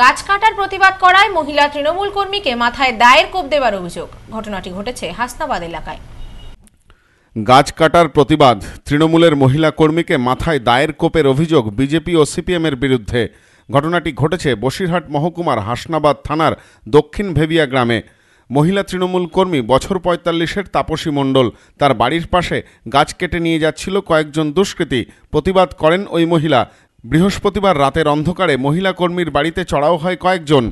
গাছ কাটার প্রতিবাদ করায় মহিলা তৃণমূল কর্মীকে মাথায় দায়ের কোপ দেবার অভিযোগ ঘটনাটি ঘটেছে হাসনাবাদ এলাকায় গাছ কাটার প্রতিবাদ তৃণমূলের মহিলা কর্মীকে মাথায় দায়ের কোপের অভিযোগ বিজেপি ও সিপিএমের বিরুদ্ধে ঘটনাটি ঘটেছে বসিরহাট মহকুমার হাসনাবাদ থানার দক্ষিণ ভেবিয়া গ্রামে মহিলা তৃণমূল কর্মী বছর পঁয়তাল্লিশের তাপসী মণ্ডল তার বাড়ির পাশে গাছ কেটে নিয়ে যাচ্ছিল কয়েকজন দুষ্কৃতী প্রতিবাদ করেন ওই মহিলা বৃহস্পতিবার রাতের অন্ধকারে মহিলা কর্মীর বাড়িতে চড়াও হয় কয়েকজন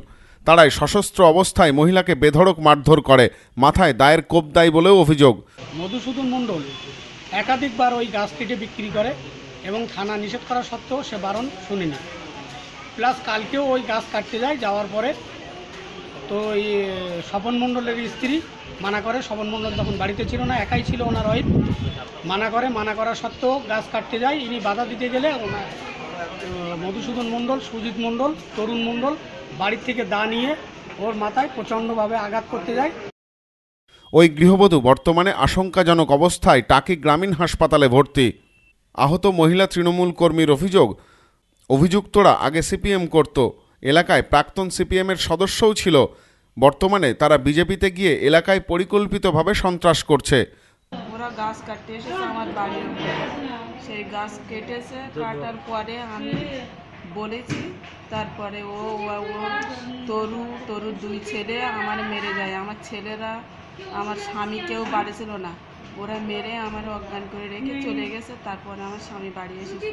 তারাই সশস্ত্র অবস্থায় মহিলাকে বেধড়ক মারধর করে মাথায় দায়ের কোপ দেয় বলেও অভিযোগ মধুসূদন মণ্ডল একাধিকবার ওই গাছ কেটে বিক্রি করে এবং থানা নিষেধ করা সত্ত্বেও সে বারণ না প্লাস কালকেও ওই গাছ কাটতে যায় যাওয়ার পরে তো এই স্বপন মণ্ডলের স্ত্রী মানা করে স্বপন মণ্ডল তখন বাড়িতে ছিল না একাই ছিল ওনার ওই মানা করে মানা করা সত্ত্বেও গাছ কাটতে যায় ইনি বাধা দিতে গেলে ওনার মধুসূদন মণ্ডল সুজিত মণ্ডল তরুণ মণ্ডল বাড়ির থেকে দা নিয়ে ওর মাথায় প্রচণ্ডভাবে আঘাত করতে যায় ওই গৃহবধূ বর্তমানে আশঙ্কাজনক অবস্থায় টাকি গ্রামীণ হাসপাতালে ভর্তি আহত মহিলা তৃণমূল কর্মীর অভিযোগ অভিযুক্তরা আগে সিপিএম করত এলাকায় প্রাক্তন সিপিএমের সদস্যও ছিল বর্তমানে তারা বিজেপিতে গিয়ে এলাকায় পরিকল্পিতভাবে সন্ত্রাস করছে গাছ কাটতে এসেছে আমার বাড়ির সেই গাছ কেটেছে কাটার পরে আমি বলেছি তারপরে ও ও তরু তরু দুই ছেলে আমার মেরে যায় আমার ছেলেরা আমার স্বামী কেউ বাড়েছিল না ওরা মেরে আমার অজ্ঞান করে রেখে চলে গেছে তারপরে আমার স্বামী বাড়ি এসেছে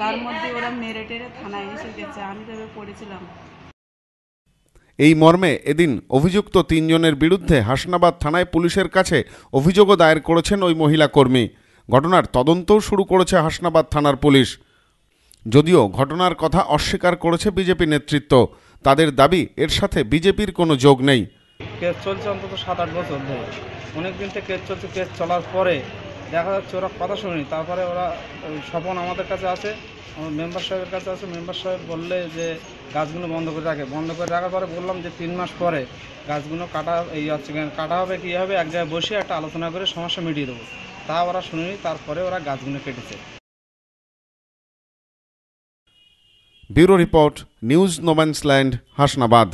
তার মধ্যে ওরা মেরে টেরে থানায় এসে গেছে আমি তবে পড়েছিলাম এই মর্মে এদিন অভিযুক্ত তিনজনের বিরুদ্ধে হাসনাবাদ থানায় পুলিশের কাছে অভিযোগও দায়ের করেছেন ওই মহিলা কর্মী ঘটনার তদন্তও শুরু করেছে হাসনাবাদ থানার পুলিশ যদিও ঘটনার কথা অস্বীকার করেছে বিজেপি নেতৃত্ব তাদের দাবি এর সাথে বিজেপির কোনো যোগ নেই কেস চলছে অন্তত সাত আট বছর ধরে অনেকদিন থেকে কেস চলছে কেস চলার পরে দেখা যাচ্ছে ওরা কথা শুনি তারপরে ওরা স্বপন আমাদের কাছে আসে আমার মেম্বার সাহেবের কাছে আছে মেম্বার সাহেব বললে যে গাছগুলো বন্ধ করে রাখে বন্ধ করে রাখার পরে বললাম যে তিন মাস পরে গাছগুলো কাটা এই হচ্ছে কাটা হবে কী হবে এক জায়গায় বসে একটা আলোচনা করে সমস্যা মিটিয়ে দেবো তা ওরা শুনিনি তারপরে ওরা গাছগুলো কেটেছে bureau report news no man's land Hasnabad